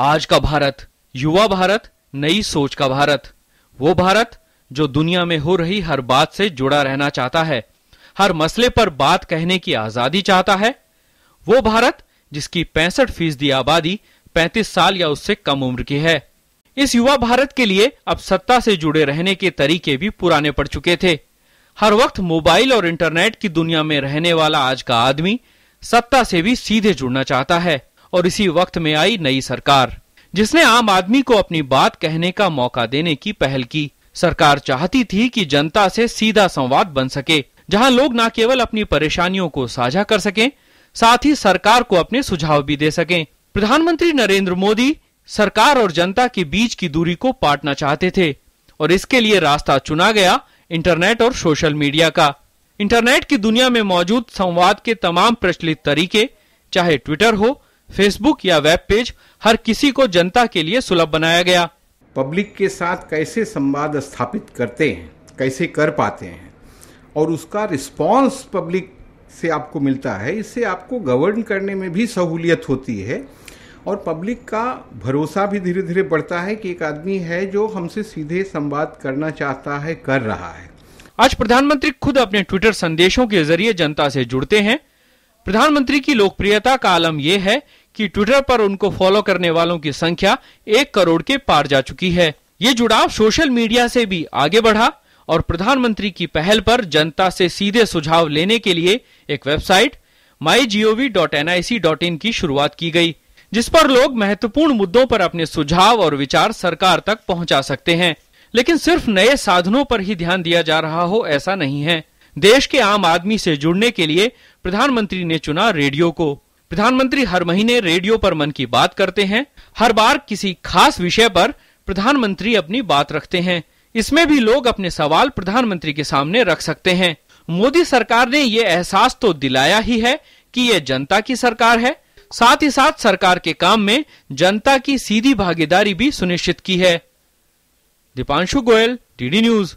आज का भारत युवा भारत नई सोच का भारत वो भारत जो दुनिया में हो रही हर बात से जुड़ा रहना चाहता है हर मसले पर बात कहने की आजादी चाहता है वो भारत जिसकी पैंसठ फीसदी आबादी 35 साल या उससे कम उम्र की है इस युवा भारत के लिए अब सत्ता से जुड़े रहने के तरीके भी पुराने पड़ चुके थे हर वक्त मोबाइल और इंटरनेट की दुनिया में रहने वाला आज का आदमी सत्ता से भी सीधे जुड़ना चाहता है और इसी वक्त में आई नई सरकार जिसने आम आदमी को अपनी बात कहने का मौका देने की पहल की सरकार चाहती थी कि जनता से सीधा संवाद बन सके जहां लोग न केवल अपनी परेशानियों को साझा कर सकें साथ ही सरकार को अपने सुझाव भी दे सकें प्रधानमंत्री नरेंद्र मोदी सरकार और जनता के बीच की दूरी को पाटना चाहते थे और इसके लिए रास्ता चुना गया इंटरनेट और सोशल मीडिया का इंटरनेट की दुनिया में मौजूद संवाद के तमाम प्रचलित तरीके चाहे ट्विटर हो फेसबुक या वेब पेज हर किसी को जनता के लिए सुलभ बनाया गया पब्लिक के साथ कैसे संवाद स्थापित करते हैं कैसे कर पाते हैं और उसका रिस्पॉन्स पब्लिक से आपको मिलता है इससे आपको गवर्न करने में भी सहूलियत होती है और पब्लिक का भरोसा भी धीरे धीरे बढ़ता है कि एक आदमी है जो हमसे सीधे संवाद करना चाहता है कर रहा है आज प्रधानमंत्री खुद अपने ट्विटर संदेशों के जरिए जनता से जुड़ते हैं प्रधानमंत्री की लोकप्रियता का आलम यह है कि ट्विटर पर उनको फॉलो करने वालों की संख्या एक करोड़ के पार जा चुकी है ये जुड़ाव सोशल मीडिया से भी आगे बढ़ा और प्रधानमंत्री की पहल पर जनता से सीधे सुझाव लेने के लिए एक वेबसाइट माई की शुरुआत की गई जिस पर लोग महत्वपूर्ण मुद्दों पर अपने सुझाव और विचार सरकार तक पहुंचा सकते हैं लेकिन सिर्फ नए साधनों पर ही ध्यान दिया जा रहा हो ऐसा नहीं है देश के आम आदमी से जुड़ने के लिए प्रधानमंत्री ने चुना रेडियो को प्रधानमंत्री हर महीने रेडियो पर मन की बात करते हैं हर बार किसी खास विषय पर प्रधानमंत्री अपनी बात रखते हैं इसमें भी लोग अपने सवाल प्रधानमंत्री के सामने रख सकते हैं मोदी सरकार ने ये एहसास तो दिलाया ही है कि ये जनता की सरकार है साथ ही साथ सरकार के काम में जनता की सीधी भागीदारी भी सुनिश्चित की है दीपांशु गोयल डीडी न्यूज